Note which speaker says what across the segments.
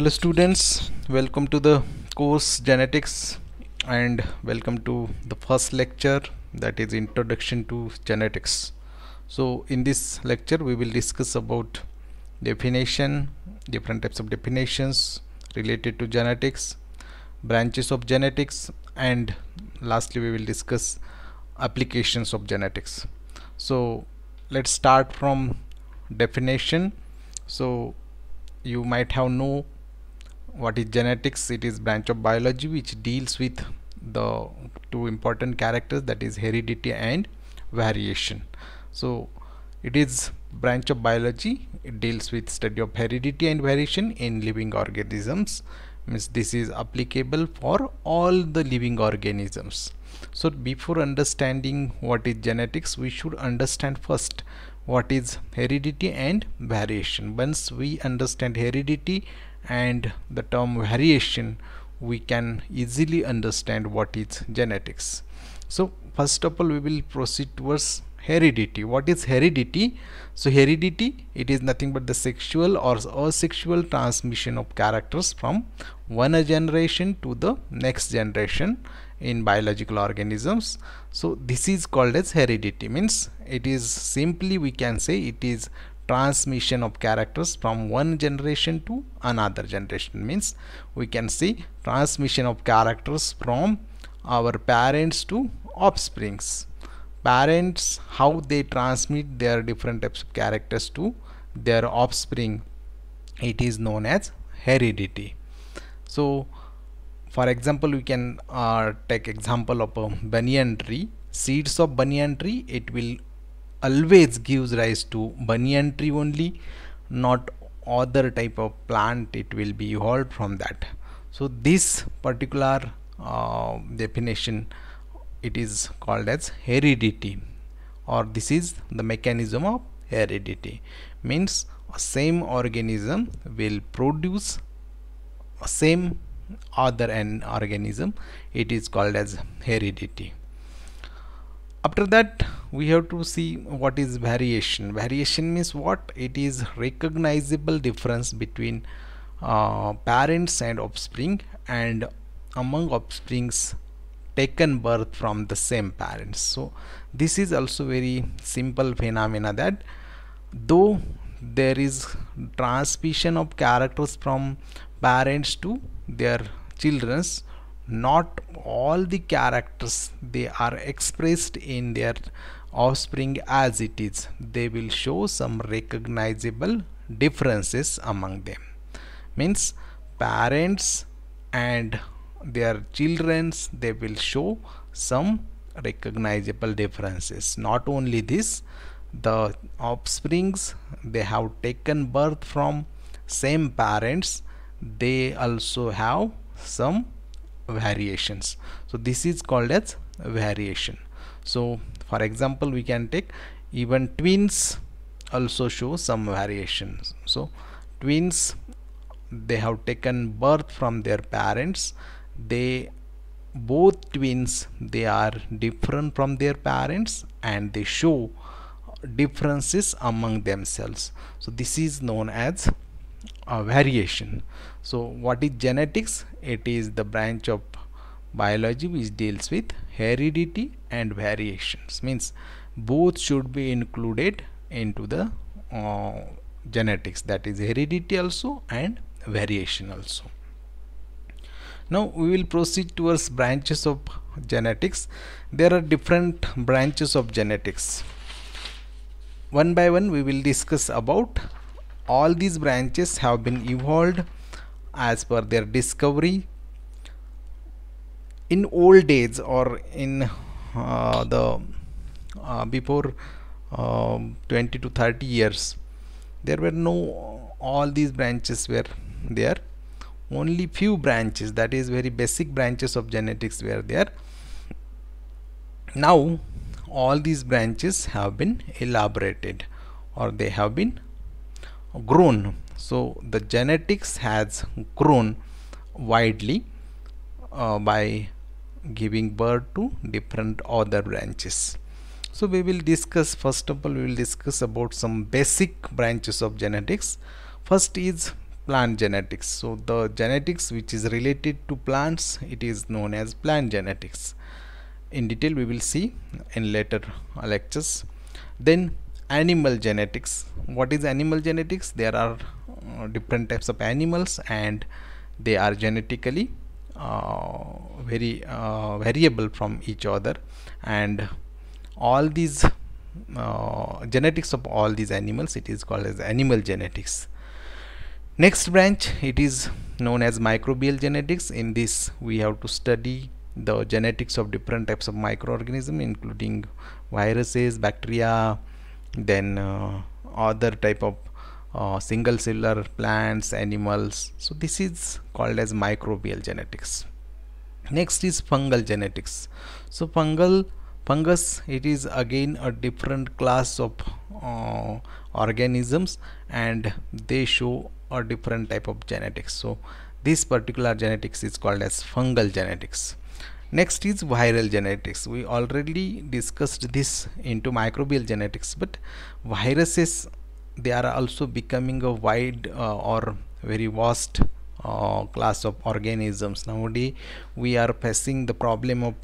Speaker 1: hello students welcome to the course genetics and welcome to the first lecture that is introduction to genetics so in this lecture we will discuss about definition different types of definitions related to genetics branches of genetics and lastly we will discuss applications of genetics so let's start from definition so you might have know what is genetics it is branch of biology which deals with the two important characters that is heredity and variation so it is branch of biology it deals with study of heredity and variation in living organisms means this is applicable for all the living organisms so before understanding what is genetics we should understand first what is heredity and variation once we understand heredity and the term variation we can easily understand what is genetics so first of all we will proceed towards heredity what is heredity so heredity it is nothing but the sexual or asexual transmission of characters from one generation to the next generation in biological organisms so this is called as heredity means it is simply we can say it is transmission of characters from one generation to another generation means we can see transmission of characters from our parents to offsprings parents how they transmit their different types of characters to their offspring it is known as heredity so for example we can uh, take example of a banyan tree seeds of banyan tree it will always gives rise to banyan tree only not other type of plant it will be evolved from that so this particular uh, definition it is called as heredity or this is the mechanism of heredity means same organism will produce same other an organism it is called as heredity after that we have to see what is variation variation means what it is recognizable difference between uh, parents and offspring and among offsprings taken birth from the same parents so this is also very simple phenomena that though there is transmission of characters from parents to their children's not all the characters they are expressed in their offspring as it is they will show some recognizable differences among them means parents and their children's they will show some recognizable differences not only this the offsprings they have taken birth from same parents they also have some variations so this is called as variation so for example we can take even twins also show some variations so twins they have taken birth from their parents they both twins they are different from their parents and they show differences among themselves so this is known as variation so what is genetics it is the branch of biology which deals with heredity and variations means both should be included into the uh, genetics that is heredity also and variation also now we will proceed towards branches of genetics there are different branches of genetics one by one we will discuss about all these branches have been evolved as per their discovery in old days, or in uh, the uh, before uh, 20 to 30 years there were no all these branches were there only few branches that is very basic branches of genetics were there now all these branches have been elaborated or they have been grown so the genetics has grown widely uh, by giving birth to different other branches so we will discuss first of all we will discuss about some basic branches of genetics first is plant genetics so the genetics which is related to plants it is known as plant genetics in detail we will see in later lectures then animal genetics what is animal genetics there are uh, different types of animals and they are genetically uh, very uh, variable from each other and all these uh, genetics of all these animals it is called as animal genetics next branch it is known as microbial genetics in this we have to study the genetics of different types of microorganism including viruses bacteria then uh, other type of uh, single cellular plants animals so this is called as microbial genetics next is fungal genetics so fungal fungus it is again a different class of uh, organisms and they show a different type of genetics so this particular genetics is called as fungal genetics next is viral genetics we already discussed this into microbial genetics but viruses they are also becoming a wide uh, or very vast uh, class of organisms nowadays we are facing the problem of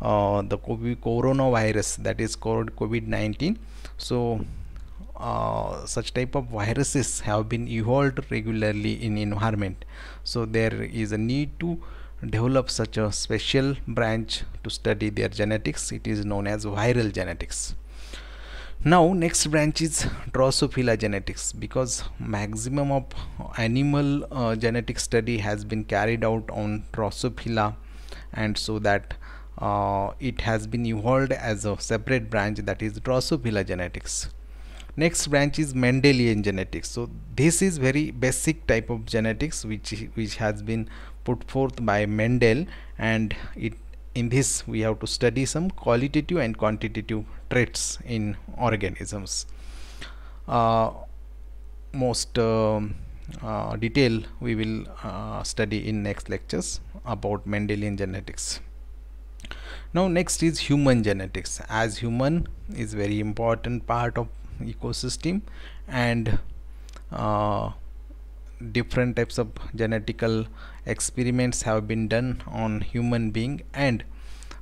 Speaker 1: uh, the COVID coronavirus that is called COVID-19 so uh, such type of viruses have been evolved regularly in environment so there is a need to develop such a special branch to study their genetics it is known as viral genetics now next branch is drosophila genetics because maximum of animal uh, genetic study has been carried out on drosophila and so that uh, it has been evolved as a separate branch that is drosophila genetics next branch is mendelian genetics so this is very basic type of genetics which which has been put forth by Mendel and it in this we have to study some qualitative and quantitative traits in organisms. Uh, most uh, uh, detail we will uh, study in next lectures about Mendelian genetics. Now next is human genetics as human is very important part of ecosystem and uh, different types of genetical experiments have been done on human being and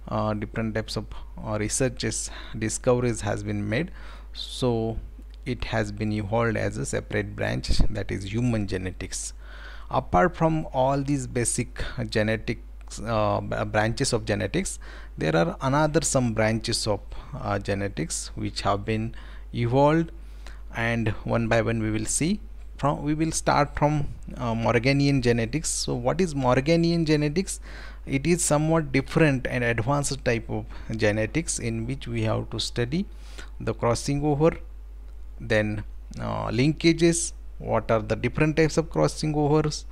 Speaker 1: uh, different types of uh, researches discoveries has been made so it has been evolved as a separate branch that is human genetics apart from all these basic genetic uh, branches of genetics there are another some branches of uh, genetics which have been evolved and one by one we will see from we will start from uh, Morganian genetics so what is Morganian genetics it is somewhat different and advanced type of genetics in which we have to study the crossing over then uh, linkages what are the different types of crossing overs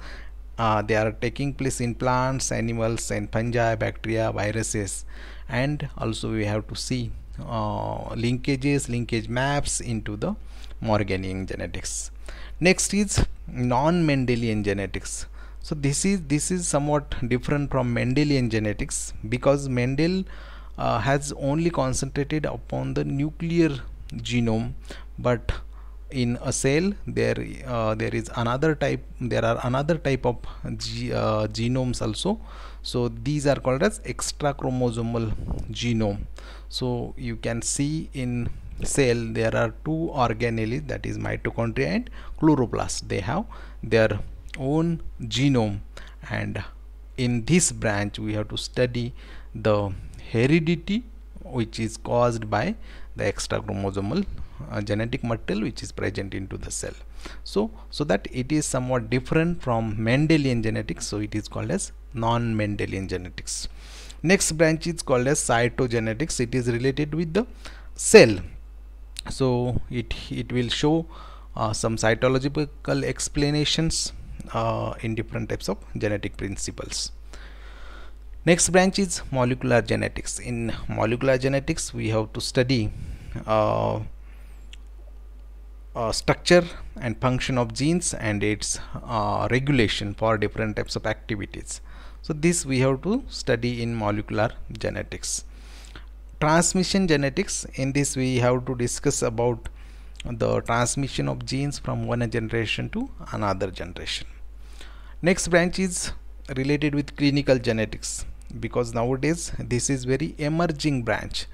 Speaker 1: uh, they are taking place in plants animals and fungi bacteria viruses and also we have to see uh, linkages linkage maps into the Morganian genetics next is non-mendelian genetics so this is this is somewhat different from mendelian genetics because mendel uh, has only concentrated upon the nuclear genome but in a cell there uh, there is another type there are another type of uh, genomes also so these are called as extra chromosomal genome so you can see in cell there are two organelles that is mitochondria and chloroplast they have their own genome and in this branch we have to study the heredity which is caused by the extra chromosomal uh, genetic material which is present into the cell so so that it is somewhat different from mendelian genetics so it is called as non-mendelian genetics next branch is called as cytogenetics it is related with the cell so it it will show uh, some cytological explanations uh, in different types of genetic principles next branch is molecular genetics in molecular genetics we have to study uh, uh structure and function of genes and its uh, regulation for different types of activities so this we have to study in molecular genetics transmission genetics in this we have to discuss about the transmission of genes from one generation to another generation next branch is related with clinical genetics because nowadays this is very emerging branch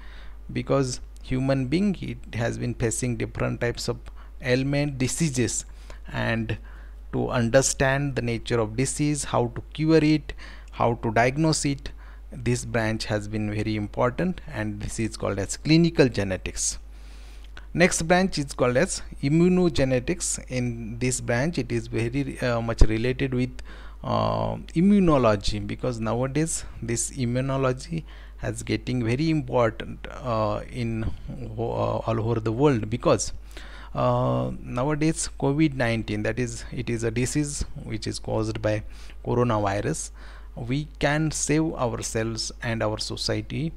Speaker 1: because human being it has been facing different types of ailment diseases and to understand the nature of disease how to cure it how to diagnose it this branch has been very important and this is called as clinical genetics next branch is called as immunogenetics in this branch it is very uh, much related with uh, immunology because nowadays this immunology has getting very important uh, in uh, all over the world because uh, nowadays covid-19 that is it is a disease which is caused by coronavirus we can save ourselves and our society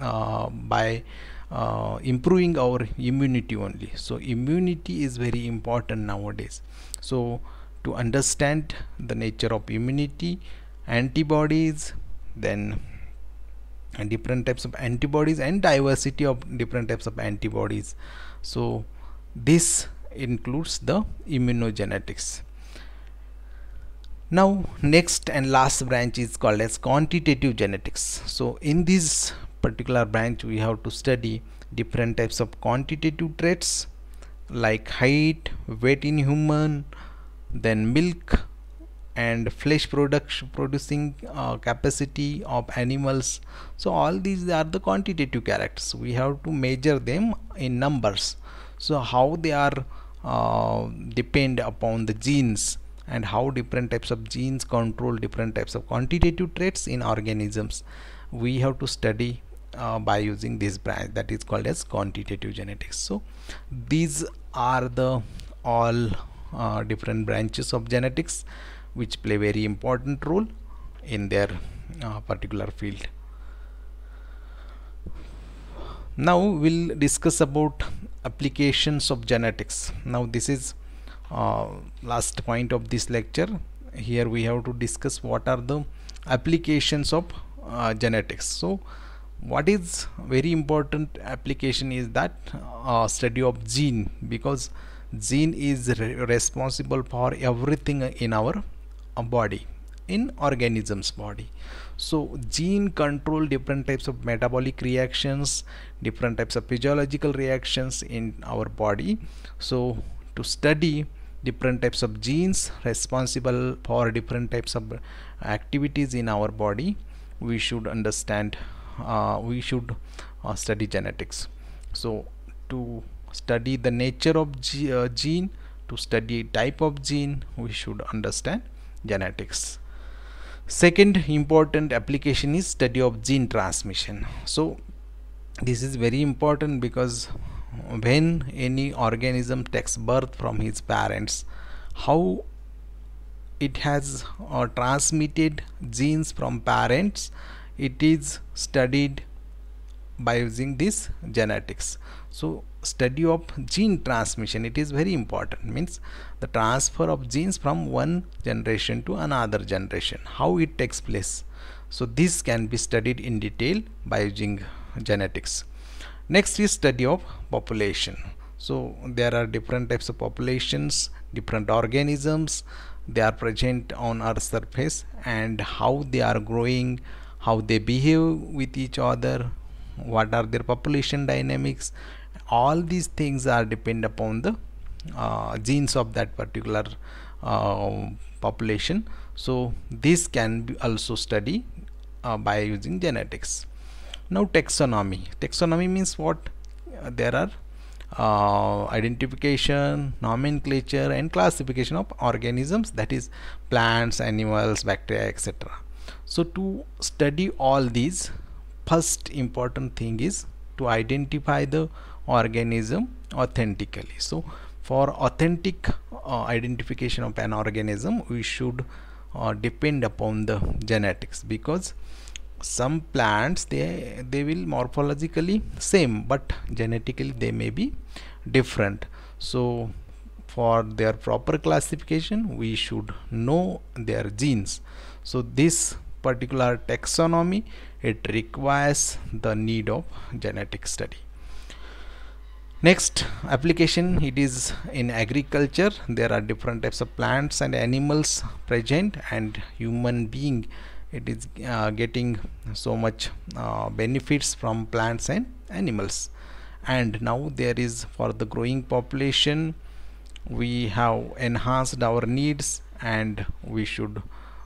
Speaker 1: uh, by uh, improving our immunity only so immunity is very important nowadays so to understand the nature of immunity antibodies then different types of antibodies and diversity of different types of antibodies so this includes the immunogenetics now next and last branch is called as quantitative genetics so in this particular branch we have to study different types of quantitative traits like height weight in human then milk and flesh production producing uh, capacity of animals so all these are the quantitative characters we have to measure them in numbers so how they are uh, depend upon the genes and how different types of genes control different types of quantitative traits in organisms we have to study uh, by using this branch that is called as quantitative genetics so these are the all uh, different branches of genetics which play very important role in their uh, particular field now we'll discuss about applications of genetics now this is uh, last point of this lecture here we have to discuss what are the applications of uh, genetics so what is very important application is that uh, study of gene because gene is re responsible for everything in our uh, body in organisms body so gene control different types of metabolic reactions different types of physiological reactions in our body so to study different types of genes responsible for different types of activities in our body we should understand uh, we should uh, study genetics so to study the nature of uh, gene to study type of gene we should understand genetics second important application is study of gene transmission so this is very important because when any organism takes birth from his parents how it has uh, transmitted genes from parents it is studied by using this genetics so study of gene transmission it is very important means the transfer of genes from one generation to another generation how it takes place so this can be studied in detail by using genetics next is study of population so there are different types of populations different organisms they are present on our surface and how they are growing how they behave with each other what are their population dynamics all these things are depend upon the uh, genes of that particular uh, population so this can be also study uh, by using genetics now taxonomy taxonomy means what uh, there are uh, identification, nomenclature and classification of organisms that is plants, animals, bacteria etc. So to study all these first important thing is to identify the organism authentically. So for authentic uh, identification of an organism we should uh, depend upon the genetics because some plants they they will morphologically same but genetically they may be different so for their proper classification we should know their genes so this particular taxonomy it requires the need of genetic study next application it is in agriculture there are different types of plants and animals present and human being it is uh, getting so much uh, benefits from plants and animals and now there is for the growing population we have enhanced our needs and we should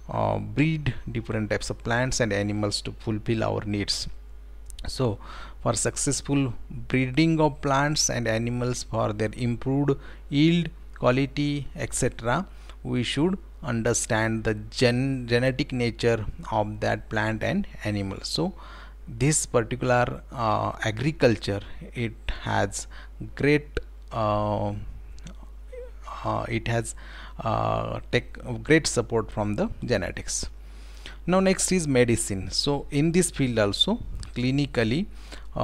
Speaker 1: uh, breed different types of plants and animals to fulfill our needs so for successful breeding of plants and animals for their improved yield quality etc we should understand the gen genetic nature of that plant and animal so this particular uh, agriculture it has great uh, uh, it has uh, take great support from the genetics now next is medicine so in this field also clinically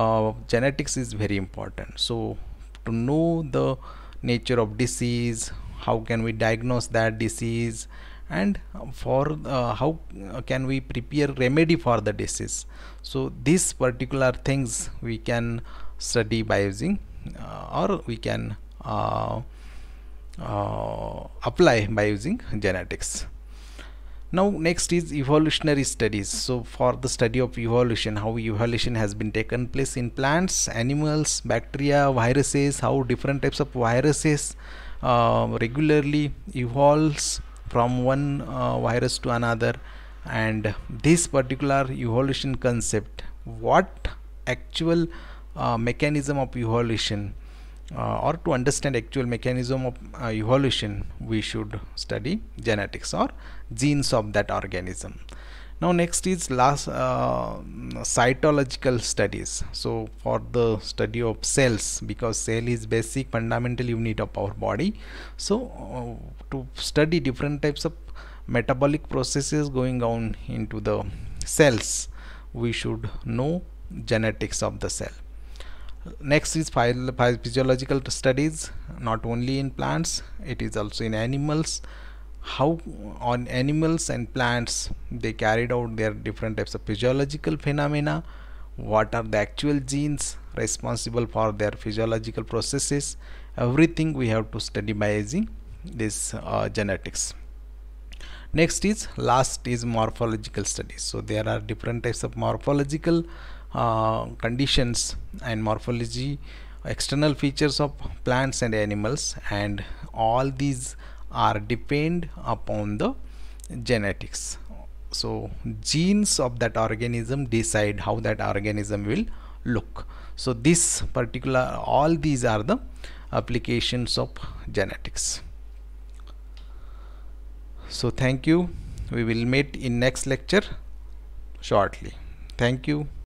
Speaker 1: uh, genetics is very important so to know the nature of disease how can we diagnose that disease and for uh, how uh, can we prepare remedy for the disease so these particular things we can study by using uh, or we can uh, uh, apply by using genetics now next is evolutionary studies so for the study of evolution how evolution has been taken place in plants animals bacteria viruses how different types of viruses uh, regularly evolves from one uh, virus to another and this particular evolution concept what actual uh, mechanism of evolution uh, or to understand actual mechanism of uh, evolution we should study genetics or genes of that organism now next is last uh, cytological studies so for the study of cells because cell is basic fundamental unit of our body so uh, to study different types of metabolic processes going on into the cells we should know genetics of the cell next is physiological studies not only in plants it is also in animals how on animals and plants they carried out their different types of physiological phenomena what are the actual genes responsible for their physiological processes everything we have to study by using this uh, genetics next is last is morphological studies so there are different types of morphological uh, conditions and morphology external features of plants and animals and all these are depend upon the genetics so genes of that organism decide how that organism will look so this particular all these are the applications of genetics so thank you we will meet in next lecture shortly thank you